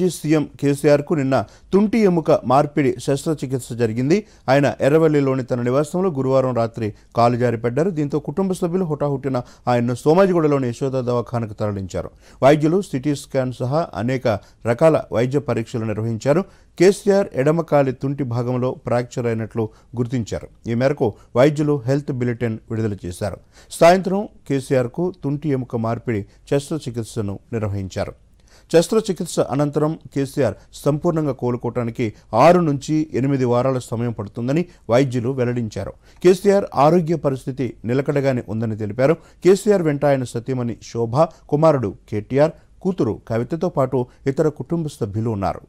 మాజీ సీఎం కేసీఆర్కు నిన్న తుంటి ఎముక మార్పిడి శస్త్రచికిత్స జరిగింది ఆయన ఎర్రవల్లిలోని తన నివాసంలో గురువారం రాత్రి కాలు జారిపడ్డారు దీంతో కుటుంబ సభ్యులు హుటాహుటిన ఆయన్ను సోమాజిగూడలోని యశోద దవాఖానకు తరలించారు వైద్యులు సిటీ స్కాన్ సహా అనేక రకాల వైద్య పరీక్షలు నిర్వహించారు కేసీఆర్ ఎడమకాలి తుంటి భాగంలో ఫ్రాక్చర్ అయినట్లు గుర్తించారు ఈ మేరకు వైద్యులు హెల్త్ బులెటిన్ విడుదల చేశారు సాయంత్రం కేసీఆర్కు తుంటి ఎముక మార్పిడి శస్త్రచికిత్సను నిర్వహించారు శస్త్రచికిత్స అనంతరం కేసీఆర్ సంపూర్ణంగా కోలుకోవటానికి ఆరు నుంచి ఎనిమిది వారాల సమయం పడుతుందని వైద్యులు వెల్లడించారు కేసీఆర్ ఆరోగ్య పరిస్థితి నిలకడగానే ఉందని తెలిపారు కేసీఆర్ వెంట ఆయన సత్యమణి శోభ కుమారుడు కేటీఆర్ కూతురు కవితతో పాటు ఇతర కుటుంబ సభ్యులు ఉన్నారు